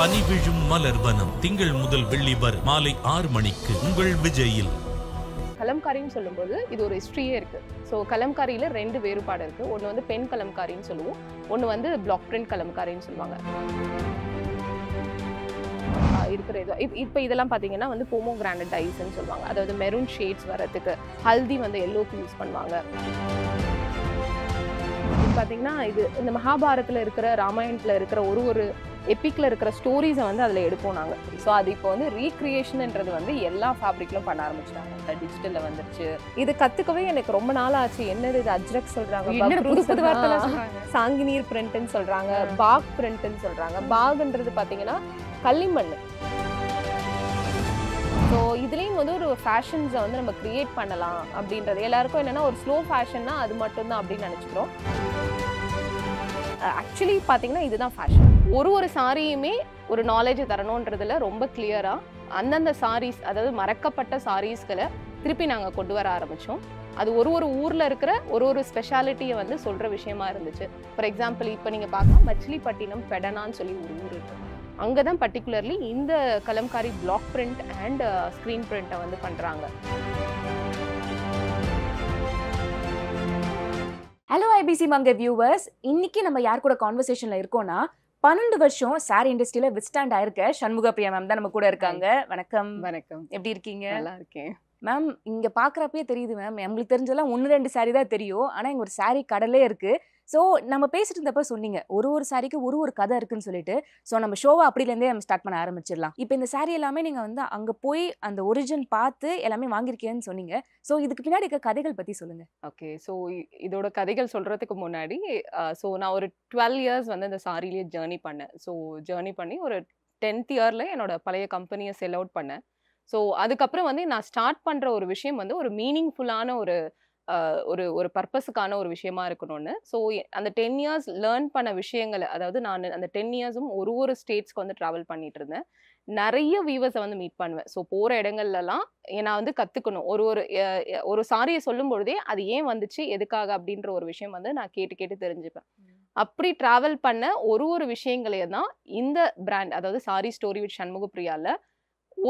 பனி மலர் வனம் திங்கள் முதல் வெள்ளி வரை மாலை ஆறு மணிக்கு உங்கள் விஜயில் கலம்காரின்னு சொல்லும்போது இது ஒரு ஹிஸ்ட்ரியே இருக்கு ஸோ கலம்காரியில் ரெண்டு வேறுபாடு இருக்கு ஒன்று வந்து பெண் கலம்காரின்னு சொல்லுவோம் ஒன்று வந்து பிளாக் பிரிண்ட் கலம்காரின்னு சொல்லுவாங்க இருக்கிற இது இப்போ இதெல்லாம் பார்த்தீங்கன்னா வந்து போமோ கிரானட் டைஸ்ன்னு சொல்லுவாங்க அதாவது மெரூன் ஷேட்ஸ் வர்றதுக்கு ஹல்தி வந்து எல்லோக்கு யூஸ் பண்ணுவாங்க பார்த்தீங்கன்னா இது இந்த மகாபாரத்தில் இருக்கிற ராமாயணத்தில் இருக்கிற ஒரு ஒரு எப்பிக்கில் இருக்கிற ஸ்டோரிஸை வந்து அதில் எடுப்போம் நாங்கள் ஸோ அது இப்போ வந்து ரீக்ரியேஷன்ன்றது வந்து எல்லா ஃபேப்ரிக்லும் பண்ண ஆரம்பிச்சிட்டாங்க டிஜிட்டலில் வந்துருச்சு இது கற்றுக்கவே எனக்கு ரொம்ப நாள் ஆச்சு என்னது இது அஜ்ரக் சொல்கிறாங்க சாங்கினீர் பிரிண்ட்னு சொல்கிறாங்க பாக் பிரிண்ட்னு சொல்கிறாங்க பாக்ன்றது பார்த்தீங்கன்னா களிமண் ஸோ இதுலேயும் வந்து ஒரு ஃபேஷன்ஸை வந்து நம்ம க்ரியேட் பண்ணலாம் அப்படின்றது எல்லாருக்கும் என்னென்னா ஒரு ஸ்லோ ஃபேஷன்னா அது மட்டும்தான் அப்படின்னு நினச்சிக்கிறோம் ஆக்சுவலி பார்த்தீங்கன்னா இதுதான் ஃபேஷன் ஒரு ஒரு சாரியுமே ஒரு நாலேஜ் தரணுன்றதில் ரொம்ப கிளியரா அந்தந்த சாரீஸ் அதாவது மறக்கப்பட்ட சாரீஸ்களை திருப்பி நாங்கள் கொண்டு வர ஆரம்பித்தோம் அது ஒரு ஒரு ஊரில் இருக்கிற ஒரு ஒரு ஸ்பெஷாலிட்டியை வந்து சொல்கிற விஷயமா இருந்துச்சு ஃபார் எக்ஸாம்பிள் இப்போ நீங்கள் பார்க்கலாம் மச்சிலிப்பட்டினம் பெடனான்னு சொல்லி ஒரு ஊர் இருக்குது அங்கே தான் பர்டிகுலர்லி இந்த kalamkari block print and screen பிரிண்ட்டை வந்து பண்ணுறாங்க ஹலோ ஐபிசி மங்க வியூவர்ஸ் இன்னைக்கு நம்ம யார் கூட கான்வர்சேஷனில் இருக்கோம்னா பன்னெண்டு வருஷம் சாரி இண்டஸ்ட்ரியில விஸ்டாண்ட் ஆயிருக்க சண்முக பிரியா மேம் தான் நம்ம கூட இருக்காங்க வணக்கம் வணக்கம் எப்படி இருக்கீங்க நல்லா இருக்கேன் மேம் இங்க பாக்குறப்பயே தெரியுது மேம் எங்களுக்கு தெரிஞ்சதெல்லாம் ஒன்று ரெண்டு சாரி தான் தெரியும் ஆனா இங்க ஒரு சாரி கடலே இருக்கு ஸோ நம்ம பேசிட்டு இருந்தப்ப சொன்னீங்க ஒரு ஒரு சாரிக்கு ஒரு ஒரு கதை இருக்குன்னு சொல்லிட்டு ஸோ நம்ம ஷோவை அப்படிலேருந்தே நம்ம ஸ்டார்ட் பண்ண ஆரம்பிச்சிடலாம் இப்போ இந்த சாரி எல்லாமே நீங்கள் வந்து அங்கே போய் அந்த ஒரிஜின் பார்த்து எல்லாமே வாங்கியிருக்கேன்னு சொன்னீங்க ஸோ இதுக்கு பின்னாடி இருக்க கதைகள் பற்றி சொல்லுங்கள் ஓகே ஸோ இதோட கதைகள் சொல்கிறதுக்கு முன்னாடி ஸோ நான் ஒரு டுவெல் இயர்ஸ் வந்து இந்த சாரிலேயே ஜேர்னி பண்ணேன் ஸோ ஜேர்னி பண்ணி ஒரு டென்த் இயரில் என்னோட பழைய கம்பெனியை செல் அவுட் பண்ணேன் ஸோ அதுக்கப்புறம் வந்து நான் ஸ்டார்ட் பண்ணுற ஒரு விஷயம் வந்து ஒரு மீனிங்ஃபுல்லான ஒரு ஒரு ஒரு பர்பஸுக்கான ஒரு விஷயமா இருக்கணும்னு ஸோ அந்த டென் இயர்ஸ் லேர்ன் பண்ண விஷயங்களை அதாவது நான் அந்த டென் இயர்ஸும் ஒரு ஒரு ஸ்டேட்ஸ்க்கு வந்து ட்ராவல் பண்ணிட்டு இருந்தேன் நிறைய வியூவர்ஸை வந்து மீட் பண்ணுவேன் ஸோ போகிற இடங்கள்லலாம் நான் வந்து கற்றுக்கணும் ஒரு ஒரு ஒரு சாரியை சொல்லும் பொழுதே அது ஏன் வந்துச்சு எதுக்காக அப்படின்ற ஒரு விஷயம் வந்து நான் கேட்டு கேட்டு தெரிஞ்சுப்பேன் அப்படி ட்ராவல் பண்ண ஒரு ஒரு விஷயங்களையே தான் இந்த பிராண்ட் அதாவது சாரி ஸ்டோரி வித் சண்முகப்பிரியாவில்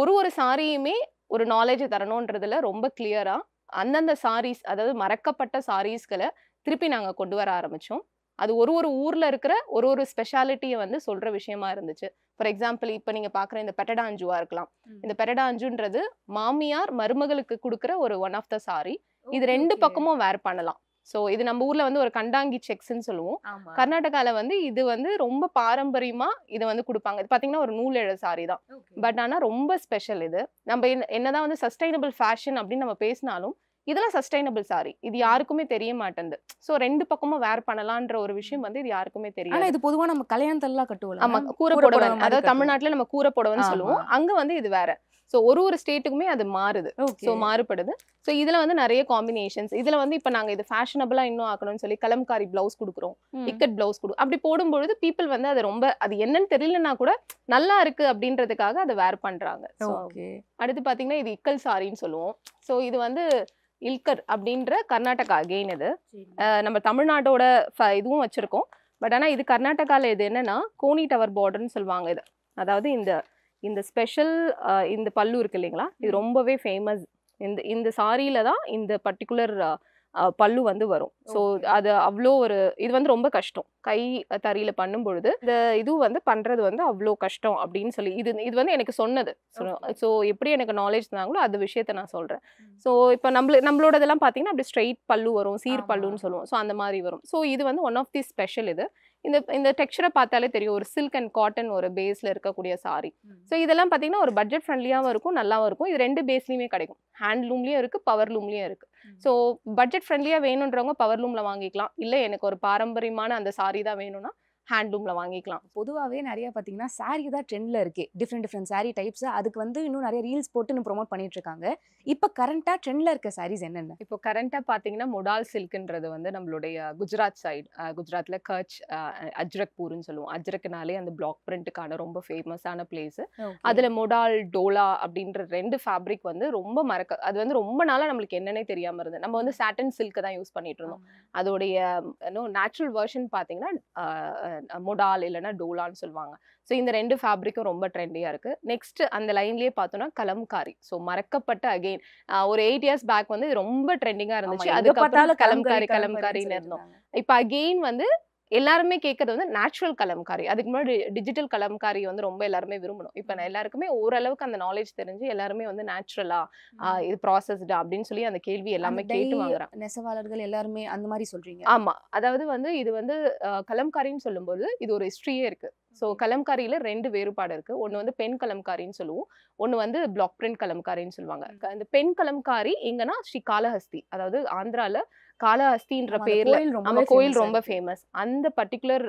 ஒரு ஒரு சாரியுமே ஒரு நாலேஜை தரணுன்றதுல ரொம்ப கிளியராக அந்தந்த சாரீஸ் அதாவது மறக்கப்பட்ட சாரீஸ்களை திருப்பி நாங்கள் கொண்டு வர ஆரம்பித்தோம் அது ஒரு ஒரு ஊரில் இருக்கிற ஒரு ஒரு ஸ்பெஷாலிட்டியை வந்து சொல்கிற விஷயமா இருந்துச்சு ஃபார் எக்ஸாம்பிள் இப்போ நீங்கள் பார்க்குற இந்த பெட்டடாஞ்சுவாக இருக்கலாம் இந்த பெட்டடாஞ்சுன்றது மாமியார் மருமகளுக்கு கொடுக்குற ஒரு ஒன் ஆஃப் த சாரி இது ரெண்டு பக்கமும் வேர் பண்ணலாம் ஸோ இது நம்ம ஊர்ல வந்து ஒரு கண்டாங்கி செக்ஸ்ன்னு சொல்லுவோம் கர்நாடகால வந்து இது வந்து ரொம்ப பாரம்பரியமா இதை வந்து கொடுப்பாங்க இது பாத்தீங்கன்னா ஒரு நூல் எழு சாரி தான் பட் ஆனா ரொம்ப ஸ்பெஷல் இது நம்ம என்னதான் வந்து சஸ்டைனபிள் ஃபேஷன் அப்படின்னு நம்ம பேசினாலும் இதெல்லாம் சஸ்டைனபிள் சாரி இது யாருக்குமே தெரிய மாட்டேங்குது ஸோ ரெண்டு பக்கமும் வேர் பண்ணலான்ற ஒரு விஷயம் வந்து இது யாருக்குமே தெரியும் இது பொதுவாக நம்ம கல்யாணத்தெல்லாம் கட்டுவோம் ஆமா கூரை புடவை அதாவது தமிழ்நாட்டில் நம்ம கூரை புடவைன்னு சொல்லுவோம் அங்கே வந்து இது வேற ஸோ ஒரு ஒரு ஸ்டேட்டுக்குமே அது மாறுது ஸோ மாறுபடுது ஸோ இதில் வந்து நிறைய காம்பினேஷன்ஸ் இதில் வந்து இப்போ நாங்கள் இது ஃபேஷனபிளாக இன்னும் ஆக்கணும்னு சொல்லி கலம்காரி பிளவுஸ் கொடுக்குறோம் டிக்கெட் பிளவுஸ் குடு அப்படி போடும்பொழுது பீப்புள் வந்து அது ரொம்ப அது என்னன்னு தெரியலன்னா கூட நல்லா இருக்கு அப்படின்றதுக்காக அதை வேர் பண்ணுறாங்க அடுத்து பார்த்தீங்கன்னா இது இக்கல் சாரின்னு சொல்லுவோம் ஸோ இது வந்து இல்கர் அப்படின்ற கர்நாடகா அகெயின் இது நம்ம தமிழ்நாட்டோட இதுவும் வச்சிருக்கோம் பட் ஆனால் இது கர்நாடகாவில் இது என்னென்னா கோனி டவர் பார்டர்னு சொல்லுவாங்க இது அதாவது இந்த இந்த ஸ்பெஷல் இந்த பல்லு இருக்கு இல்லைங்களா இது ரொம்பவே ஃபேமஸ் இந்த இந்த சாரியில தான் இந்த பர்டிகுலர் பல்லு வந்து வரும் ஸோ அது அவ்வளோ ஒரு இது வந்து ரொம்ப கஷ்டம் கை தறியில் பண்ணும் பொழுது இந்த இது வந்து பண்ணுறது வந்து அவ்வளோ கஷ்டம் அப்படின்னு சொல்லி இது இது வந்து எனக்கு சொன்னது ஸோ எப்படி எனக்கு நாலேஜ் இருந்தாங்களோ அது விஷயத்த நான் சொல்கிறேன் ஸோ இப்போ நம்மள நம்மளோடதெல்லாம் பார்த்தீங்கன்னா அப்படி ஸ்ட்ரெயிட் பல்லு வரும் சீர் பல்லுன்னு சொல்லுவோம் ஸோ அந்த மாதிரி வரும் ஸோ இது வந்து ஒன் ஆஃப் தி ஸ்பெஷல் இது இந்த இந்த டெக்ஸ்சரை பார்த்தாலே தெரியும் ஒரு சில்க் அண்ட் காட்டன் ஒரு பேஸில் இருக்கக்கூடிய சாரி ஸோ இதெல்லாம் பார்த்தீங்கன்னா ஒரு பட்ஜெட் ஃப்ரெண்ட்லியாகவும் இருக்கும் நல்லாவும் இருக்கும் இது ரெண்டு பேஸ்லையுமே கிடைக்கும் ஹேண்ட்லூம்லேயும் இருக்குது பவர் லூம்லேயும் இருக்குது ஸோ பட்ஜெட் ஃப்ரெண்ட்லியாக வேணுன்றவங்க பவர் லூமில் வாங்கிக்கலாம் இல்லை எனக்கு ஒரு பாரம்பரியமான அந்த சாரி தான் வேணும்னா ஹேண்ட்லூமில் வாங்கிக்கலாம் பொதுவாகவே நிறையா பார்த்தீங்கன்னா சாரீ தான் ட்ரெண்டில் இருக்குது டிஃப்ரெண்ட் டிஃப்ரெண்ட் சாரீ டைப்ஸ் அதுக்கு வந்து இன்னும் நிறைய ரீல்ஸ் போட்டு இன்னும் ப்ரொமோட் பண்ணிட்டுருக்காங்க இப்போ கரண்ட்டாக ட்ரெண்டில் இருக்க சாரீஸ் என்னென்ன இப்போ கரண்ட்டாக பார்த்தீங்கன்னா மொடால் சில்க்குன்றது வந்து நம்மளுடைய குஜராத் சைடு குஜராத்தில் கர்ச் அஜ்ரக்பூர்னு சொல்லுவோம் அஜ்ரக்னாலே அந்த பிளாக் பிரிண்ட்டுக்கான ரொம்ப ஃபேமஸான பிளேஸு அதில் மொடால் டோலா அப்படின்ற ரெண்டு ஃபேப்ரிக் வந்து ரொம்ப மறக்க அது வந்து ரொம்ப நாளாக நம்மளுக்கு என்னென்னே தெரியாமல் இருந்தது நம்ம வந்து சாட்டன் சில்க்கு தான் யூஸ் பண்ணிட்டு இருந்தோம் அதோடைய நேச்சுரல் வேர்ஷன் பார்த்தீங்கன்னா மொடால் இல்லைன்னா டோலான்னு சொல்லுவாங்க ஸோ இந்த ரெண்டு ஃபேப்ரிக்கும் ரொம்ப ட்ரெண்டியாக இருக்குது நெக்ஸ்ட் அந்த லைன்லேயே பார்த்தோம்னா கலம்காரி ஸோ மறக்கப்பட்ட அகெயின் ஒரு எயிட் இயர்ஸ் பேக் வந்து ரொம்ப ட்ரெண்டிங்காக இருந்துச்சு அதுக்கப்புறம் கலம்காரி கலம்காரின்னு இருந்தோம் இப்போ அகெயின் வந்து எல்லாருமே கேட்கறது வந்து நேச்சுரல் கலம்காரி அதுக்கு முன்னாடி டிஜிட்டல் கலம்காரி வந்து ரொம்ப எல்லாருமே விரும்பணும் இப்போ நான் எல்லாருக்குமே ஓரளவுக்கு அந்த நாலேஜ் தெரிஞ்சு எல்லாருமே வந்து நேச்சுரலா இது ப்ராசஸ்டா அப்படின்னு சொல்லி அந்த கேள்வி எல்லாமே கேட்டு வாங்குறேன் நெசவாளர்கள் எல்லாருமே அந்த மாதிரி சொல்றீங்க ஆமா அதாவது வந்து இது வந்து கலம்காரின்னு சொல்லும்போது இது ஒரு ஹிஸ்ட்ரியே இருக்கு ஸோ கலம்காரியில் ரெண்டு வேறுபாடு இருக்குது ஒன்று வந்து பெண் கலம்காரின்னு சொல்லுவோம் ஒன்று வந்து பிளாக் பிரிண்ட் கலம்காரின்னு சொல்லுவாங்க இந்த பெண் கலம்காரி எங்கன்னா ஸ்ரீ காலஹஸ்தி அதாவது ஆந்திராவில் காளஹஸ்தின்ற பேர்ல நம்ம கோயில் ரொம்ப ஃபேமஸ் அந்த பர்டிகுலர்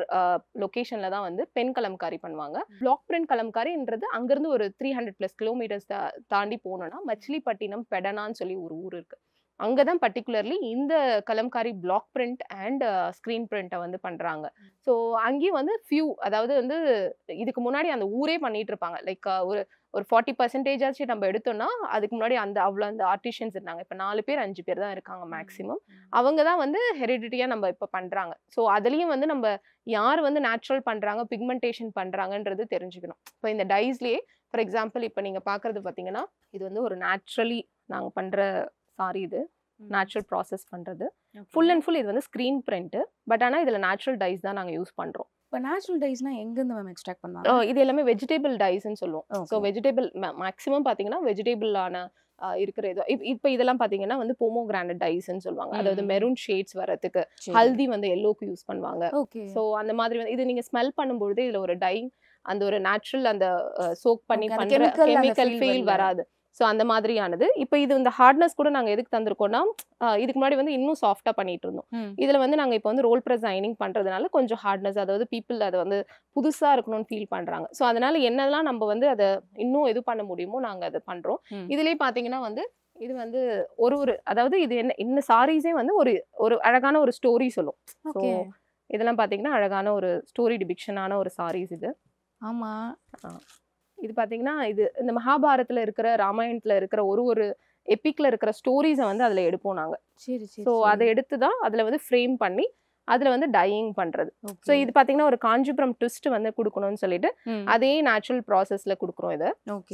லொக்கேஷன்ல தான் வந்து பெண் கலம்காரி பண்ணுவாங்க பிளாக் பிரிண்ட் கலம்காரின்றது அங்கிருந்து ஒரு த்ரீ ஹண்ட்ரட் பிளஸ் கிலோமீட்டர்ஸ் தாண்டி போனோம்னா மச்சிலிப்பட்டினம் பெடனான்னு சொல்லி ஒரு ஊர் இருக்கு அங்கே தான் பர்டிகுலர்லி இந்த kalamkari block print and screen பிரிண்ட்டை வந்து பண்ணுறாங்க ஸோ அங்கேயும் வந்து ஃபியூ அதாவது வந்து இதுக்கு முன்னாடி அந்த ஊரே பண்ணிட்டு இருப்பாங்க லைக் ஒரு ஒரு ஃபார்ட்டி பர்சன்டேஜாச்சும் நம்ம எடுத்தோம்னா அதுக்கு முன்னாடி அந்த அவ்வளோ அந்த ஆர்டிஷியன்ஸ் இருந்தாங்க இப்போ நாலு பேர் அஞ்சு பேர் தான் இருக்காங்க மேக்ஸிமம் அவங்க தான் வந்து ஹெரிடிட்டியாக நம்ம இப்போ பண்ணுறாங்க ஸோ அதுலேயும் வந்து நம்ம யார் வந்து நேச்சுரல் பண்ணுறாங்க பிக்மெண்டேஷன் பண்ணுறாங்கன்றது தெரிஞ்சுக்கணும் இப்போ இந்த டைஸ்லேயே ஃபார் எக்ஸாம்பிள் இப்போ நீங்கள் பார்க்குறது பார்த்தீங்கன்னா இது வந்து ஒரு நேச்சுரலி நாங்கள் பண்ணுற சாரி இது நேச்சுரல் ப்ராசஸ் பண்ணுறது ஃபுல் அண்ட் ஃபுல் இது வந்து ஸ்க்ரீன் பிரிண்ட்டு பட் ஆனால் இதில் நேச்சுரல் டைஸ் தான் நாங்கள் யூஸ் பண்ணுறோம் இப்போ நேச்சுரல் டைஸ்னா எங்கேருந்து மேம் எக்ஸ்ட்ராக்ட் பண்ணுவோம் இது எல்லாமே வெஜிடபிள் டைஸ்ன்னு சொல்லுவோம் ஸோ வெஜிடபிள் மேக்ஸிமம் பார்த்தீங்கன்னா வெஜிடபிளான இருக்கிற இது இப்போ இதெல்லாம் பார்த்தீங்கன்னா வந்து போமோ கிராண்டட் டைஸ்ன்னு சொல்லுவாங்க அதாவது மெரூன் ஷேட்ஸ் வரதுக்கு ஹல்தி வந்து எல்லோக்கு யூஸ் பண்ணுவாங்க ஸோ அந்த மாதிரி வந்து இது நீங்கள் ஸ்மெல் பண்ணும்பொழுது இதில் ஒரு டை அந்த ஒரு நேச்சுரல் அந்த சோக் பண்ணி பண்ணுற கெமிக்கல் ஃபீல் வராது ஸோ அந்த மாதிரியானது இப்போ இது இந்த ஹார்ட்னஸ் கூட நாங்கள் எதுக்கு தந்திருக்கோம்னா இதுக்கு முன்னாடி வந்து இன்னும் சாஃப்டாக பண்ணிட்டு இருந்தோம் இதில் வந்து நாங்கள் இப்போ வந்து ரோல் ப்ரெஸ் ஐனிங் பண்ணுறதுனால கொஞ்சம் ஹார்ட்னஸ் அதாவது பீப்புள் அதை வந்து புதுசாக இருக்கணும்னு ஃபீல் பண்ணுறாங்க ஸோ அதனால என்னெல்லாம் நம்ம வந்து அதை இன்னும் எது பண்ண முடியுமோ நாங்கள் அதை பண்ணுறோம் இதுலேயே பார்த்தீங்கன்னா வந்து இது வந்து ஒரு ஒரு அதாவது இது என்ன இந்த சாரீஸே வந்து ஒரு ஒரு அழகான ஒரு ஸ்டோரி சொல்லும் ஸோ இதெல்லாம் பார்த்தீங்கன்னா அழகான ஒரு ஸ்டோரி டிபிக்ஷனான ஒரு சாரீஸ் இது ஆமாம் இது பார்த்தீங்கன்னா இது இந்த மகாபாரத்தில் இருக்கிற ராமாயணத்தில் இருக்கிற ஒரு ஒரு எப்பிக்கில் இருக்கிற ஸ்டோரிஸை வந்து அதில் எடுப்போம் நாங்கள் சரி ஸோ அதை எடுத்து தான் அதில் வந்து ஃப்ரேம் பண்ணி அதில் வந்து டையிங் பண்ணுறது ஸோ இது பார்த்தீங்கன்னா ஒரு காஞ்சிபுரம் ட்விஸ்ட் வந்து கொடுக்கணும்னு சொல்லிட்டு அதே நேச்சுரல் ப்ராசஸில் கொடுக்குறோம் இதை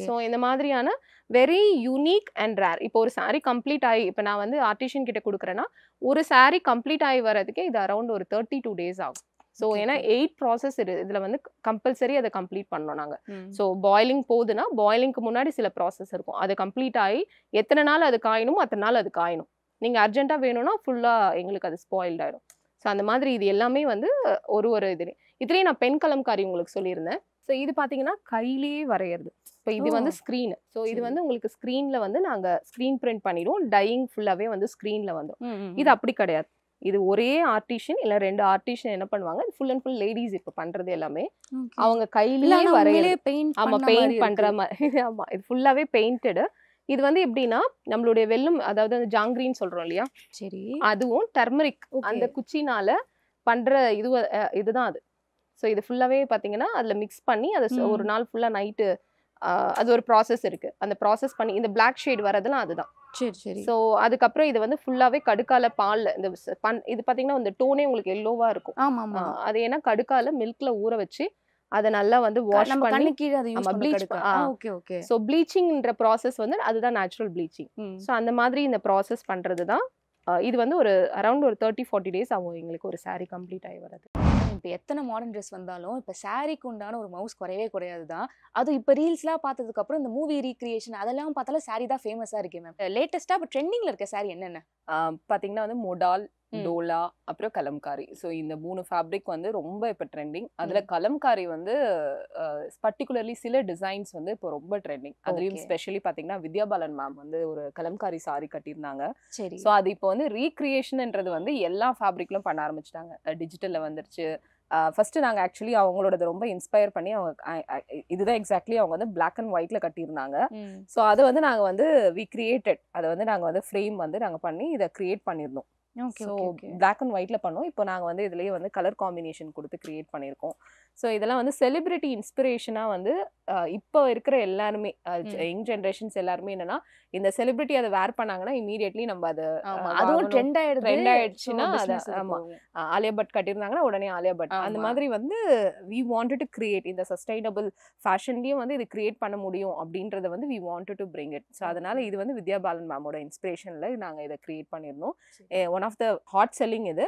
ஸோ இந்த மாதிரியான வெரி யூனிக் அண்ட் ரேர் இப்போ ஒரு சாரீ கம்ப்ளீட் ஆகி இப்போ நான் வந்து ஆர்டிஷியன் கிட்ட கொடுக்குறேன்னா ஒரு சாரீ கம்ப்ளீட் ஆகி வர்றதுக்கே இது அரௌண்ட் ஒரு தேர்ட்டி டூ டேஸ் ஆகும் ஸோ ஏன்னா எயிட் ப்ராசஸ் இரு இதில் வந்து கம்பல்சரி அதை கம்ப்ளீட் பண்ணோம் நாங்கள் ஸோ பாய்லிங் போகுதுன்னா பாய்லிங்க்கு முன்னாடி சில ப்ராசஸ் இருக்கும் அது கம்ப்ளீட் ஆகி எத்தனை நாள் அது காயணுமோ அத்தனை நாள் அது காயணும் நீங்கள் அர்ஜென்ட்டாக வேணும்னா ஃபுல்லாக எங்களுக்கு அது ஸ்பாயில்ட் ஆயிடும் ஸோ அந்த மாதிரி இது எல்லாமே வந்து ஒரு ஒரு இது இதுலேயும் நான் பெண் கலம்காரி உங்களுக்கு சொல்லியிருந்தேன் ஸோ இது பார்த்தீங்கன்னா கையிலேயே வரைகிறது இப்போ இது வந்து ஸ்க்ரீன் ஸோ இது வந்து உங்களுக்கு ஸ்க்ரீனில் வந்து நாங்கள் ஸ்க்ரீன் பிரிண்ட் பண்ணிடுவோம் டையிங் ஃபுல்லாகவே வந்து ஸ்க்ரீனில் வந்துடும் இது அப்படி கிடையாது இது ஒரே ஆர்டிஷியன் இல்ல ரெண்டு ஆர்டிஷியன் என்ன பண்ணுவாங்க ஃபுல் அண்ட் ஃபுல் லேடிஸ் இப்ப பண்றது எல்லாமே அவங்க கையிலே வரையிலே பெயிண்ட் ஆமா பெயிண்ட் பண்ற மாதிரி ஆமா இது ஃபுல்லாவே பெயிண்டடு இது வந்து எப்படின்னா நம்மளுடைய வெல்லும் அதாவது ஜாங்கிரின்னு சொல்றோம் இல்லையா சரி அதுவும் டர்மரிக் அந்த குச்சினால பண்ற இது இதுதான் அது ஸோ இது ஃபுல்லாவே பார்த்தீங்கன்னா அதில் மிக்ஸ் பண்ணி அதை ஒரு நாள் ஃபுல்லாக நைட்டு அது ஒரு ப்ராசஸ் இருக்குது அந்த ப்ராசஸ் பண்ணி இந்த பிளாக் ஷேட் வரதுலாம் அதுதான் சரி சரி ஸோ அதுக்கப்புறம் இது வந்து ஃபுல்லாகவே கடுக்கால பாலில் இந்த பண் இது பார்த்தீங்கன்னா இந்த டோனே உங்களுக்கு எல்லோவாக இருக்கும் ஆமாம் அது ஏன்னா கடுக்கால மில்கில் ஊற வச்சு அதை நல்லா வந்து வாஷ் பண்ணி கீழே அதை use bleach okay okay so ப்ளீச்சிங்ன்ற ப்ராசஸ் வந்து அதுதான் நேச்சுரல் ப்ளீச்சிங் ஸோ அந்த மாதிரி இந்த ப்ராசஸ் பண்ணுறது தான் இது வந்து ஒரு அரௌண்ட் ஒரு தேர்ட்டி ஃபார்ட்டி டேஸ் ஆகும் எங்களுக்கு ஒரு சாரீ கம்ப்ளீட் ஆகி வரது இப்போ எத்தனை மாடர்ன் ட்ரெஸ் வந்தாலும் இப்போ சாரிக்கு உண்டான ஒரு மவுஸ் குறையவே குறையாது தான் அதுவும் இப்போ ரீல்ஸ்லாம் பார்த்ததுக்கப்புறம் இந்த மூவி ரீக்ரியேஷன் அதெல்லாம் பார்த்தாலும் சாரி தான் ஃபேமஸாக இருக்கு மேம் லேட்டஸ்ட்டாக இப்போ ட்ரெண்டிங்கில் இருக்க சாரி என்னென்ன பார்த்தீங்கன்னா வந்து மொடால் டோலா அப்புறம் கலம்காரி ஸோ இந்த மூணு ஃபேப்ரிக் வந்து ரொம்ப இப்போ ட்ரெண்டிங் அதில் கலம்காரி வந்து பர்டிகுலர்லி சில டிசைன்ஸ் வந்து இப்போ ரொம்ப ட்ரெண்டிங் அதுலேயும் ஸ்பெஷலி பார்த்தீங்கன்னா வித்யாபாலன் மேம் வந்து ஒரு கலம்காரி சாரி கட்டியிருந்தாங்க சரி ஸோ அது இப்போ வந்து ரீக்ரியேஷன்ன்றது வந்து எல்லா ஃபேப்ரிக்லும் பண்ண ஆரம்பிச்சிட்டாங்க டிஜிட்டலில் வந்துருச்சு ஃபஸ்ட்டு நாங்கள் ஆக்சுவலி அவங்களோடது ரொம்ப இன்ஸ்பயர் பண்ணி அவங்க இதுதான் எக்ஸாக்ட்லி அவங்க வந்து பிளாக் அண்ட் ஒயிட்ல கட்டியிருந்தாங்க ஸோ அதை வந்து நாங்கள் வந்து வி கிரியேட்டட் அதை வந்து நாங்கள் வந்து ஃப்ரேம் வந்து நாங்கள் பண்ணி இதை கிரியேட் பண்ணியிருந்தோம் ஸோ பிளாக் அண்ட் ஒயிட்ல பண்ணோம் இப்போ நாங்கள் வந்து இதுலேயே வந்து கலர் காம்பினேஷன் கொடுத்து கிரியேட் பண்ணியிருக்கோம் ஸோ இதெல்லாம் வந்து செலிபிரிட்டி இன்ஸ்பிரேஷனாக வந்து இப்போ இருக்கிற எல்லாருமே யங் ஜென்ரேஷன்ஸ் எல்லாருமே என்னன்னா இந்த செலிபிரிட்டி அதை வேர் பண்ணாங்கன்னா இமீடியட்லி நம்ம அது அதுவும் ட்ரெண்ட் ஆயிடுது ட்ரெண்ட் ஆயிடுச்சுன்னா அது ஆமாம் ஆலியா பட் கட்டியிருந்தாங்கன்னா உடனே ஆலியா பட் அந்த மாதிரி வந்து வி வாண்டட் டு கிரியேட் இந்த சஸ்டைனபிள் ஃபேஷன்லேயும் வந்து இது கிரியேட் பண்ண முடியும் அப்படின்றத வந்து we wanted to bring it so அதனால இது வந்து வித்யா பாலன் மேமோட இன்ஸ்பிரேஷனில் நாங்கள் இதை கிரியேட் பண்ணியிருந்தோம் one of the hot selling இது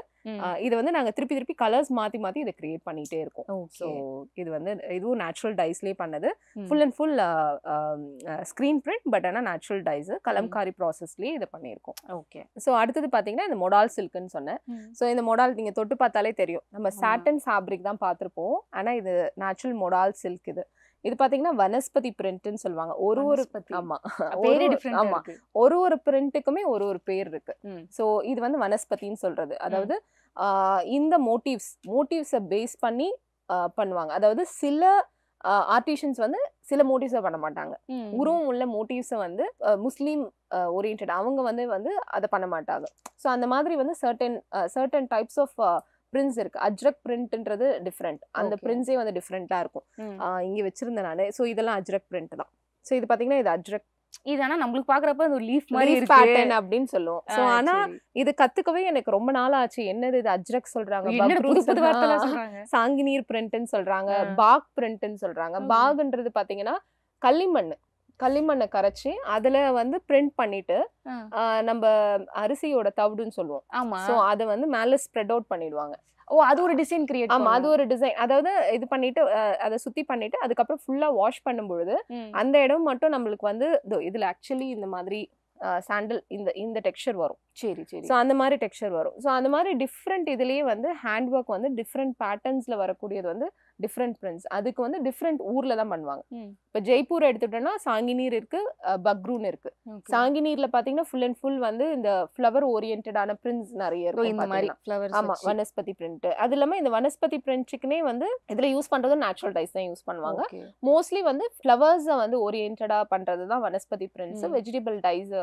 இது வந்து நாங்க திருப்பி திருப்பி கலர்ஸ் மாத்தி மாத்தி இதை கிரியேட் பண்ணிட்டே இருக்கோம் ஸோ இது வந்து இதுவும் நேச்சுரல் டைஸ்லேயே பண்ணது full and full screen print but ஆனால் நேச்சுரல் டைஸ் கலம்காரி ப்ராசஸ்லேயே இதை பண்ணியிருக்கோம் ஓகே ஸோ அடுத்தது பார்த்தீங்கன்னா இந்த மொடால் சில்க்குன்னு சொன்னேன் ஸோ இந்த மொடால் நீங்கள் தொட்டு பார்த்தாலே தெரியும் நம்ம சாட்டன் ஃபேப்ரிக் தான் பார்த்துருப்போம் ஆனால் இது நேச்சுரல் மொடால் சில்க் இது இது பாத்தீங்கன்னா வனஸ்பதி பிரிண்ட்னு சொல்லுவாங்க ஒரு ஒரு ஆமா ஆமா ஒரு ஒரு பிரிண்ட்டுக்குமே ஒரு ஒரு பேர் இருக்கு ஸோ இது வந்து வனஸ்பதின்னு சொல்றது அதாவது இந்த மோட்டிவ்ஸ் மோட்டிவ்ஸை பேஸ் பண்ணி பண்ணுவாங்க அதாவது சில ஆர்டிஷியன்ஸ் வந்து சில மோட்டிவ்ஸை பண்ண மாட்டாங்க உருவம் உள்ள மோட்டிவ்ஸை வந்து முஸ்லீம் ஓரியன்ட் அவங்க வந்து வந்து அதை பண்ண மாட்டாங்க ஸோ அந்த மாதிரி வந்து certain certain types of prints இருக்கு அஜ்ரக் பிரிண்ட்ன்றது டிஃப்ரெண்ட் அந்த பிரிண்ட்ஸே வந்து டிஃப்ரெண்ட்டாக இருக்கும் இங்க வச்சிருந்தேன் நான் ஸோ இதெல்லாம் அஜ்ரக் பிரிண்ட் தான் ஸோ இது பாத்தீங்கன்னா இது அஜ்ரக் இது ஆனா நம்மளுக்கு பாக்குறப்ப ஒரு லீஃப் மாதிரி இருக்கு பேட்டர்ன் அப்படின்னு சொல்லுவோம் சோ ஆனா இது கத்துக்கவே எனக்கு ரொம்ப நாள் ஆச்சு என்னது இது அஜ்ரக் சொல்றாங்க புது புது வார்த்தை சொல்றாங்க சாங்கினீர் பிரிண்ட்னு சொல்றாங்க பாக் பிரிண்ட்னு சொல்றாங்க பாக்ன்றது பாத்தீங்கன்னா களிமண் களிமண்ணை கரைச்சி அதுல வந்து பிரிண்ட் பண்ணிட்டு நம்ம அரிசியோட தவிடுன்னு சொல்லுவோம் ஆமா சோ அதை வந்து மேல ஸ்ப்ரெட் அவுட் பண்ணிடுவாங்க ஓ அது ஒரு டிசைன் கிரியேட் ஆமா அது ஒரு டிசைன் அதாவது இது பண்ணிட்டு அதை சுத்தி பண்ணிட்டு அதுக்கப்புறம் ஃபுல்லா வாஷ் பண்ணும்பொழுது அந்த இடம் மட்டும் நம்மளுக்கு வந்து இதுல ஆக்சுவலி இந்த மாதிரி சாண்டில் இந்த இந்த டெக்ஸ்டர் வரும் சரி சரி ஸோ அந்த மாதிரி டெக்ஸ்டர் வரும் ஸோ அந்த மாதிரி டிஃப்ரெண்ட் இதுலேயே வந்து ஹேண்ட் ஒர்க் வந்து டிஃப்ரெண்ட் பேட்டர்ன்ஸில் வரக்கூடியது வந்து டிஃப்ரெண்ட் பிரிண்ட்ஸ் அதுக்கு வந்து டிஃப்ரெண்ட் ஊரில் தான் பண்ணுவாங்க இப்போ ஜெய்ப்பூர் எடுத்துட்டோம்னா சாங்கினீர் இருக்கு பக்ரூன் இருக்கு சாங்கினீரில் பார்த்தீங்கன்னா ஃபுல் அண்ட் ஃபுல் வந்து இந்த ஃப்ளவர் ஓரியன்டான பிரிண்ட்ஸ் நிறைய இருக்கும் இந்த மாதிரி ஆமாம் வனஸ்பதி பிரிண்ட் அது இல்லாமல் இந்த வனஸ்பதி பிரிண்ட்ஸுக்குனே வந்து இதில் யூஸ் பண்ணுறது நேச்சுரல் டைஸ் தான் யூஸ் பண்ணுவாங்க மோஸ்ட்லி வந்து ஃப்ளவர்ஸை வந்து ஓரியன்டாக பண்ணுறது தான் வனஸ்பதி பிரிண்ட்ஸ் வெஜிடபிள் டைஸ்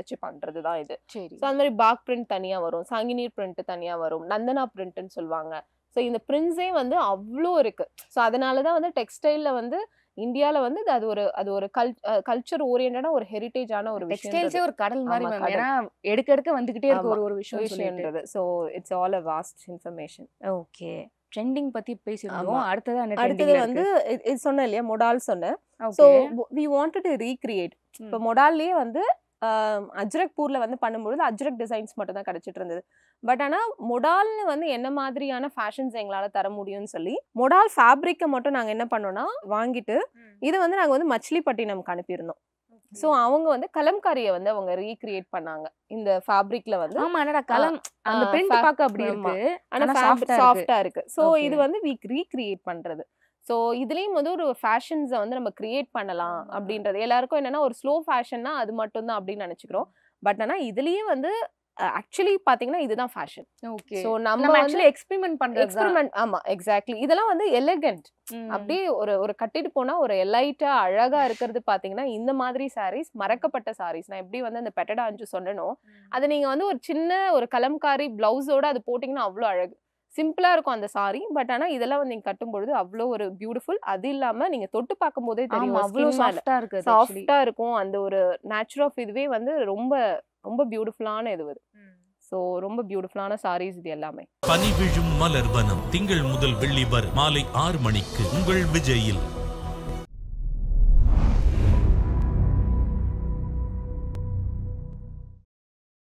வச்சு பண்ணுறது தான் இது ஸோ அது மாதிரி பாக் பிரிண்ட் தனியாக வரும் சாங்கினீர் பிரிண்ட் தனியாக வரும் நந்தனா பிரிண்ட்னு சொல்லுவாங்க ஸோ இந்த பிரிண்ட்ஸே வந்து அவ்வளோ இருக்குது ஸோ அதனால தான் வந்து டெக்ஸ்டைலில் வந்து இந்தியாவில் வந்து அது ஒரு அது ஒரு கல் கல்ச்சர் ஓரியன்டான ஒரு ஹெரிட்டேஜான ஒரு டெக்ஸ்டைல்ஸே ஒரு கடல் மாதிரி ஏன்னா எடுக்க எடுக்க வந்துக்கிட்டே இருக்க ஒரு ஒரு விஷயம் விஷயம்ன்றது so it's all a vast information okay trending பத்தி பேசிருந்தோம் அடுத்தது அடுத்தது வந்து இது சொன்னேன் இல்லையா மொடால் சொன்னேன் so we wanted to recreate இப்போ மொடால்லேயே வந்து அஜ்ரக்பூரில் வந்து பண்ணும்பொழுது அஜ்ரக் டிசைன்ஸ் மட்டும் தான் கிடச்சிட்டு இருந்தது பட் ஆனால் மொடால்னு வந்து என்ன மாதிரியான ஃபேஷன்ஸ் எங்களால் தர முடியும்னு சொல்லி மொடால் ஃபேப்ரிக்கை மட்டும் நாங்கள் என்ன பண்ணோம்னா வாங்கிட்டு இது வந்து நாங்கள் வந்து மச்சிலிப்பட்டினம்க்கு அனுப்பியிருந்தோம் ஸோ அவங்க வந்து கலம்காரியை வந்து அவங்க ரீக்ரியேட் பண்ணாங்க இந்த ஃபேப்ரிக்ல வந்து ஆமா கலம் அந்த பிரிண்ட் பார்க்க அப்படி இருக்கு ஆனா சாஃப்டா இருக்கு ஸோ இது வந்து வீக் ரீக்ரியேட் பண்றது ஸோ இதுலேயும் வந்து ஒரு ஃபேஷன்ஸை வந்து நம்ம கிரியேட் பண்ணலாம் அப்படின்றது எல்லாருக்கும் என்னென்னா ஒரு ஸ்லோ ஃபேஷன்னா அது மட்டும்தான் அப்படின்னு நினச்சிக்கிறோம் பட் ஆனால் இதுலேயும் வந்து ஆக்சுவலி பார்த்தீங்கன்னா இதுதான் ஃபேஷன் ஓகே ஸோ நம்ம ஆக்சுவலி எக்ஸ்பெரிமெண்ட் பண்ணுற எக்ஸ்பெரிமெண்ட் ஆமாம் எக்ஸாக்ட்லி இதெல்லாம் வந்து எலகண்ட் அப்படியே ஒரு ஒரு கட்டிட்டு போனால் ஒரு எலைட்டா அழகா இருக்கிறது பார்த்தீங்கன்னா இந்த மாதிரி சாரீஸ் மறக்கப்பட்ட சாரீஸ் நான் எப்படி வந்து அந்த பெட்டடா அஞ்சு சொன்னனோ அதை நீங்கள் வந்து ஒரு சின்ன ஒரு கலம்காரி பிளவுஸோட அது போட்டிங்கன்னா அவ்வளோ அழகு சிம்பிளாக இருக்கும் அந்த சாரி பட் ஆனால் இதெல்லாம் வந்து நீங்கள் கட்டும்பொழுது அவ்வளோ ஒரு பியூட்டிஃபுல் அது இல்லாமல் நீங்கள் தொட்டு பார்க்கும் போதே தெரியும் அவ்வளோ சாஃப்டாக இருக்கு சாஃப்டாக இருக்கும் அந்த ஒரு நேச்சுரல் ஆஃப் இதுவே வந்து ரொம்ப ரொம்ப பியூட்டிஃபுல்லான இது வருது ஸோ ரொம்ப பியூட்டிஃபுல்லான சாரீஸ் இது எல்லாமே பனி விழும் மலர் வனம் திங்கள் முதல் வெள்ளி வரை மாலை ஆறு மணிக்கு உங்கள் விஜயில்